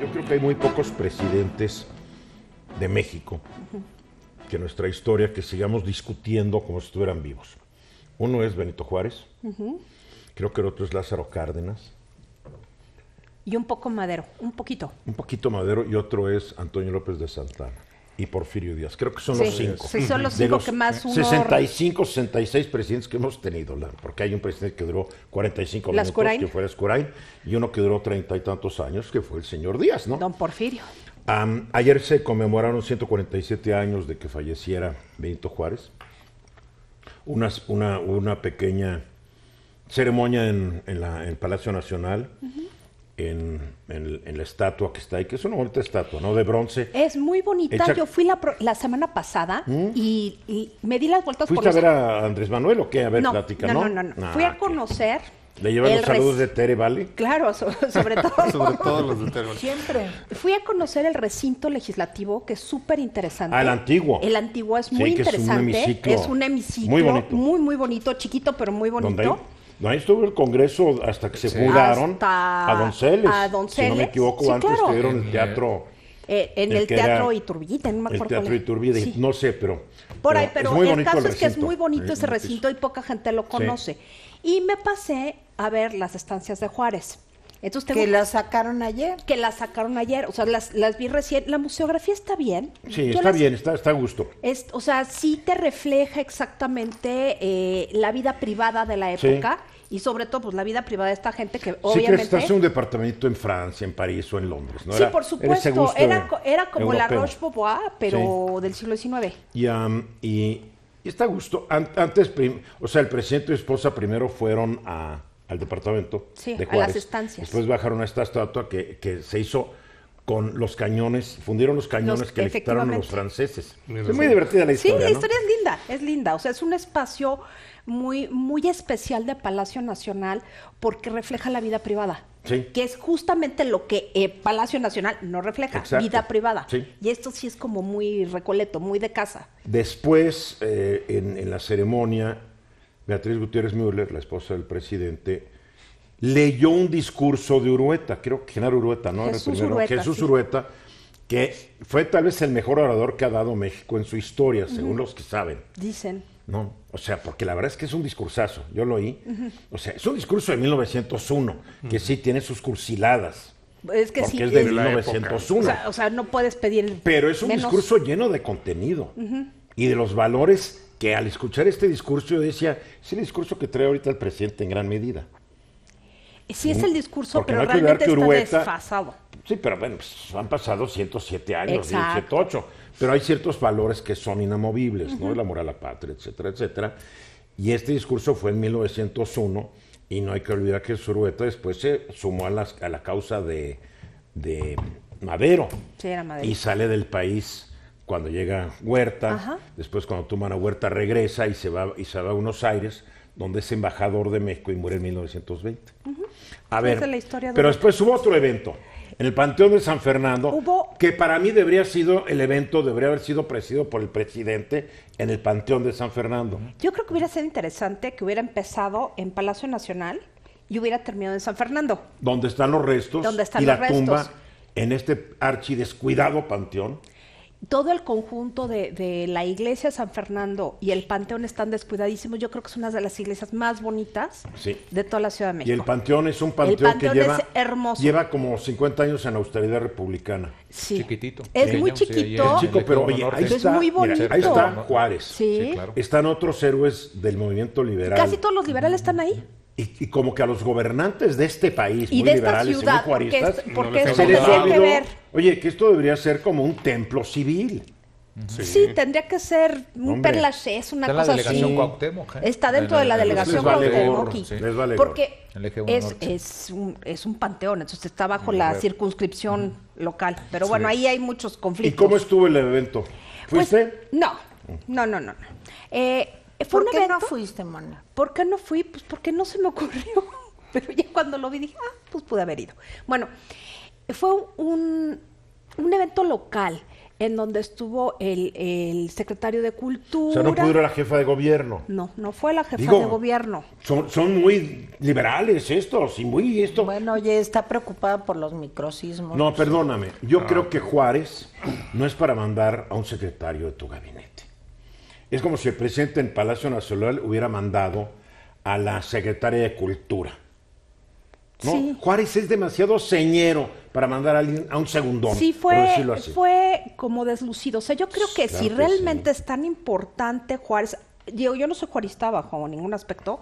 Yo creo que hay muy pocos presidentes de México que nuestra historia que sigamos discutiendo como si estuvieran vivos. Uno es Benito Juárez, creo que el otro es Lázaro Cárdenas. Y un poco Madero, un poquito. Un poquito Madero y otro es Antonio López de Santana y Porfirio Díaz. Creo que son los cinco. Sí, son los cinco que más uno... 65, 66 presidentes que hemos tenido, porque hay un presidente que duró 45 años, minutos, que fue Escurain, y uno que duró treinta y tantos años, que fue el señor Díaz, ¿no? Don Porfirio. ayer se conmemoraron 147 años de que falleciera Benito Juárez. Una, una, una pequeña ceremonia en, el Palacio Nacional en, la estatua que está ahí, que es una bonita estatua, ¿no? De bronce. Es muy bonita. Yo fui la, la semana pasada ¿Mm? y, me di las vueltas por a ver a Andrés Manuel o qué? A ver, plática, ¿no? No, no, no. Ah, fui a conocer... ¿Le llevan los saludos de Tere Valley? Claro, sobre todo. sobre todo los de Tere Siempre. Fui a conocer el recinto legislativo, que es súper interesante. Ah, el antiguo. El antiguo es muy interesante. Es un hemiciclo. Muy bonito. Muy, bonito, chiquito, pero muy bonito. No, ahí estuvo el Congreso hasta que se mudaron a Donceles. Si no me equivoco, antes estuvieron eh, en el teatro. en el, Teatro Iturbide, no me acuerdo. El Teatro Iturbide, no sé, pero. Por ahí, pero el caso es que es muy bonito ese recinto y poca gente lo conoce. Y me pasé a ver las estancias de Juárez que la sacaron ayer. Que la sacaron ayer, o sea, las, las vi recién. La museografía está bien. Sí, está bien, está, está a gusto. Es, o sea, sí te refleja exactamente eh, la vida privada de la época. y sobre todo pues la vida privada de esta gente que obviamente estás en un departamento en Francia, en París o en Londres, Sí, por supuesto, era, como la Roche Bobois, pero del siglo XIX. Y, y, está a gusto. Antes, o sea, el presidente y esposa primero fueron a, al departamento de Juárez. A las estancias. Después bajaron a esta estatua que, se hizo con los cañones, fundieron los cañones que le quitaron a los franceses. Es muy divertida la historia. Sí, la historia es linda, es linda. O sea, es un espacio muy, muy especial de Palacio Nacional porque refleja la vida privada. Que es justamente lo que eh, Palacio Nacional no refleja, vida privada. Y esto sí es como muy recoleto, muy de casa. Después, eh, en la ceremonia, Beatriz Gutiérrez Müller, la esposa del presidente, leyó un discurso de Urueta, creo que era Urueta, ¿no? Jesús Urueta, Jesús Urueta, que fue tal vez el mejor orador que ha dado México en su historia, según los que saben. Dicen. No, o sea, porque la verdad es que es un discursazo, yo lo oí. O sea, es un discurso de 1901, que sí tiene sus cursiladas. Es que porque es de, 1901. O sea, no puedes pedir. Pero es un discurso lleno de contenido y de los valores que al escuchar este discurso yo decía, es el discurso que trae ahorita el presidente en gran medida. Sí, es el discurso, pero realmente está desfasado. Sí, pero bueno, pues, han pasado 107 años, 108, pero hay ciertos valores que son inamovibles, ¿no? El amor a la patria, etcétera, etcétera. Y este discurso fue en 1901 y no hay que olvidar que Zurueta después se sumó a, la causa de, de Madero, y sale del país cuando llega Huerta, después cuando toman a Huerta regresa y se va, y se va a Buenos Aires, donde es embajador de México y muere en 1920. A ver, pero después hubo otro evento, en el Panteón de San Fernando, que para mí debería sido el evento, debería haber sido presidido por el presidente en el Panteón de San Fernando. Yo creo que hubiera sido interesante que hubiera empezado en Palacio Nacional y hubiera terminado en San Fernando. Donde están los restos y la tumba en este archidescuidado panteón todo el conjunto de, de, la iglesia San Fernando y el panteón están descuidadísimos. Yo creo que es una de las iglesias más bonitas de toda la Ciudad de México. Y el panteón es un panteón, que lleva, hermoso. lleva como 50 años en austeridad republicana. Chiquitito. Es muy chiquito. pero muy bonito. ahí está Juárez. Sí. Claro. Están otros héroes del movimiento liberal. Casi todos los liberales están ahí. Y, como que a los gobernantes de este país, muy liberales y muy juaristas, porque, les eso tiene que ver. Oye, que esto debería ser como un templo civil. Sí, tendría que ser un es una cosa así. ¿eh? Está la delegación Cuauhtémoc. Está dentro de la delegación Cuauhtémoc. porque es, es, un, es, un, panteón, entonces está bajo la circunscripción local. Pero bueno, ahí hay muchos conflictos. ¿Y cómo estuvo el evento? Pues, ¿Fuiste? no, no, no, no. Eh, eh, ¿Por qué no fuiste, Mona? ¿Por qué no fui? Pues porque no se me ocurrió. Pero ya cuando lo vi dije, ah, pues pude haber ido. Bueno, fue un, evento local en donde estuvo el, secretario de Cultura. O sea, no pudo la jefa de gobierno. No, no fue la jefa de gobierno. Son, muy liberales estos y muy esto. Bueno, oye, está preocupada por los microsismos. No, perdóname. Yo ah. creo que Juárez no es para mandar a un secretario de tu gabinete. Es como si el presidente en Palacio Nacional hubiera mandado a la secretaria de Cultura. Juárez es demasiado señero para mandar a alguien a un segundón. Sí, fue, fue como deslucido. O sea, yo creo que si realmente es tan importante Juárez, digo, yo no soy juarista bajo ningún aspecto,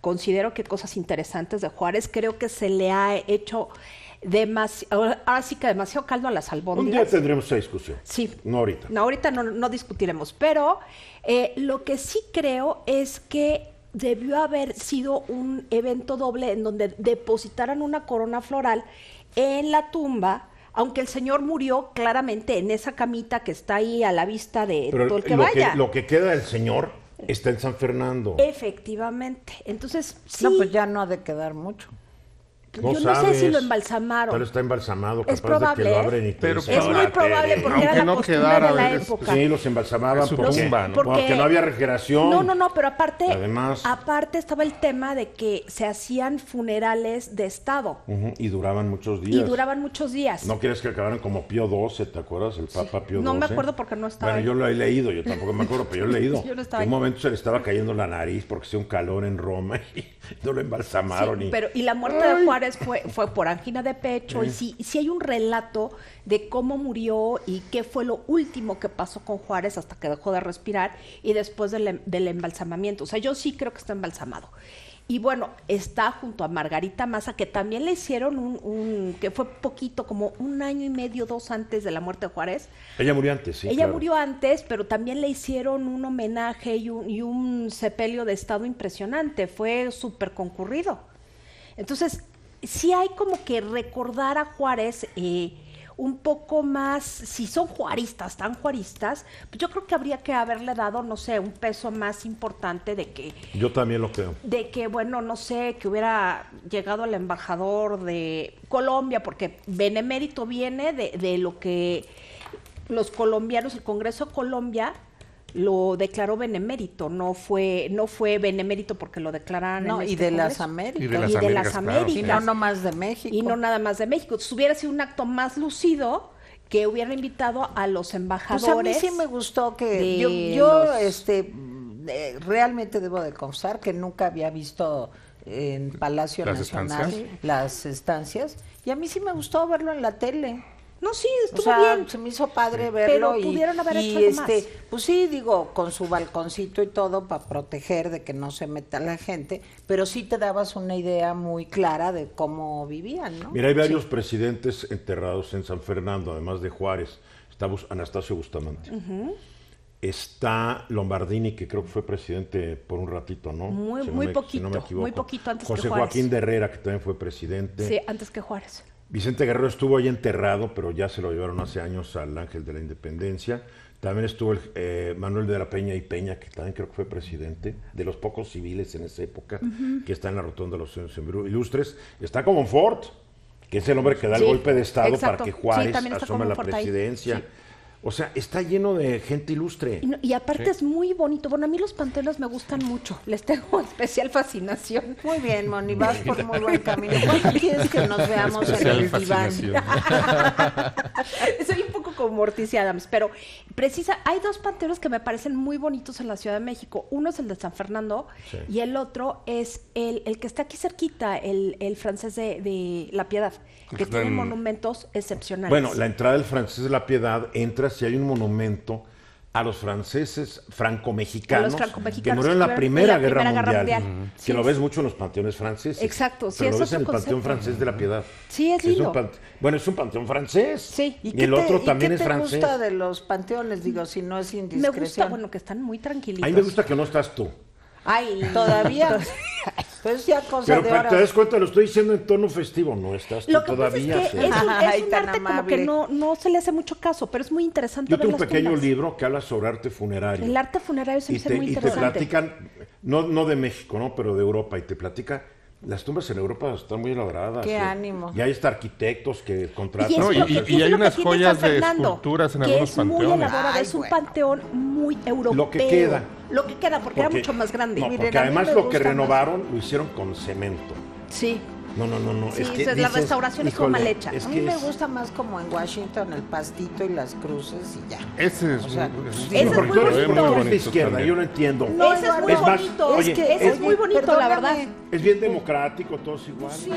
considero que cosas interesantes de Juárez, creo que se le ha hecho demasiado, que demasiado caldo a las albóndigas. Un día tendremos esa discusión. Sí. No ahorita. No, ahorita no, no discutiremos, pero eh, lo que sí creo es que debió haber sido un evento doble en donde depositaran una corona floral en la tumba, aunque el señor murió claramente en esa camita que está ahí a la vista de todo el que lo vaya. Que, lo que queda del señor está en San Fernando. Efectivamente. Entonces, No, pues ya no ha de quedar mucho. No yo no sé si lo embalsamaron. Pero está embalsamado, capaz de que lo ¿eh? abren y te pero Es muy probable porque era la costumbre de la época. Sí, los embalsamaban por un vano porque, no había refrigeración. No, no, no, pero aparte, Además, aparte estaba el tema de que se hacían funerales de Estado. y duraban muchos días. Y duraban muchos días. ¿No quieres que acabaran como Pío XII, te acuerdas? El Papa Pío XII. No me acuerdo porque no estaba Bueno, yo lo he leído, yo tampoco me acuerdo, pero yo lo he leído. en un momento se le estaba cayendo la nariz porque hacía un calor en Roma y no lo embalsamaron. y... Pero, y la muerte de Juárez fue, por angina de pecho y si hay un relato de cómo murió y qué fue lo último que pasó con Juárez hasta que dejó de respirar y después del, em, embalsamamiento. O sea, yo sí creo que está embalsamado. Y bueno, está junto a Margarita Massa, que también le hicieron un, que fue poquito, como un año y medio, dos antes de la muerte de Juárez. Ella murió antes, sí. Ella murió antes, pero también le hicieron un homenaje y un, y un sepelio de estado impresionante. Fue súper concurrido. Entonces, si hay como que recordar a Juárez eh, un poco más, si son juaristas, tan juaristas, pues yo creo que habría que haberle dado, no sé, un peso más importante de que... Yo también lo creo. De que, bueno, no sé, que hubiera llegado el embajador de Colombia, porque benemérito viene de, de lo que los colombianos, el Congreso Colombia, lo declaró benemérito, no fue, no fue benemérito porque lo declararon este y, de las Américas. y de las no, más de México. Y no nada más de México. Si hubiera sido un acto más lucido, que hubiera invitado a los embajadores. Pues a mí sí me gustó que yo, este eh, realmente debo de confesar que nunca había visto en Palacio Nacional las estancias y a mí sí me gustó verlo en la tele. No, sí, estuvo bien. Se me hizo padre verlo. Pero pudieron haber este, Pues sí, digo, con su balconcito y todo para proteger de que no se meta la gente, pero sí te dabas una idea muy clara de cómo vivían, ¿no? Mira, hay varios presidentes enterrados en San Fernando, además de Juárez. Está Anastasio Bustamante. Está Lombardini, que creo que fue presidente por un ratito, ¿no? Muy, muy poquito. no me equivoco. Muy poquito antes José que Juárez. José Joaquín de Herrera, que también fue presidente. Sí, antes que Juárez. Vicente Guerrero estuvo ahí enterrado, pero ya se lo llevaron hace años al Ángel de la Independencia. También estuvo el, eh, Manuel de la Peña y Peña, que también creo que fue presidente, de los pocos civiles en esa época, que está en la rotonda de los ilustres. Está como Ford, que es el hombre que da el golpe de Estado para que Juárez asuma la presidencia. O sea, está lleno de gente ilustre. Y, aparte es muy bonito. Bueno, a mí los pantalones me gustan mucho. Les tengo especial fascinación. Muy bien, Moni, vas por muy buen camino. ¿Cuándo quieres que nos veamos en el diván? Soy un poco como Morticia Adams, pero precisa, hay dos panteros que me parecen muy bonitos en la Ciudad de México. Uno es el de San Fernando y el otro es el, el, que está aquí cerquita, el, francés de, La Piedad, que tiene monumentos excepcionales. Bueno, la entrada del francés de La Piedad entra si hay un monumento a los franceses franco-mexicanos que murieron en la Primera, guerra, Mundial, Que lo ves mucho en los panteones franceses. Exacto. Sí, pero lo ves en el Panteón Francés de la Piedad. Sí, es lindo. bueno, es un panteón francés. Sí. ¿Y, el otro también es francés. ¿Qué te gusta de los panteones? Digo, si no es indiscreción. Me gusta, bueno, que están muy tranquilitos. A mí me gusta que no estás tú. Ay, todavía. Pues ya Pero te das cuenta, lo estoy diciendo en tono festivo, no estás todavía. Pasa es que un, arte como que no, no se le hace mucho caso, pero es muy interesante. Yo ver tengo un pequeño libro que habla sobre arte funerario. El arte funerario se me hace muy interesante. Y te platican, no, no de México, ¿no? Pero de Europa, y te platica las tumbas en Europa están muy elaboradas. Qué ¿eh? ánimo. Y hay hasta arquitectos que contratan. Y, hay unas joyas de esculturas en algunos panteones. es un panteón muy europeo. Lo que queda lo que queda, porque, era mucho más grande. porque además lo que renovaron lo hicieron con cemento. Sí. No, no, no, no. es que la restauración es como mal hecha. a mí me gusta más como en Washington, el pastito y las cruces y ya. Ese es, o sea, pues, es muy bonito. izquierda, yo lo entiendo. ese es muy bonito. es que ese es, muy bonito, la verdad. Es bien democrático, todos igual. Sí.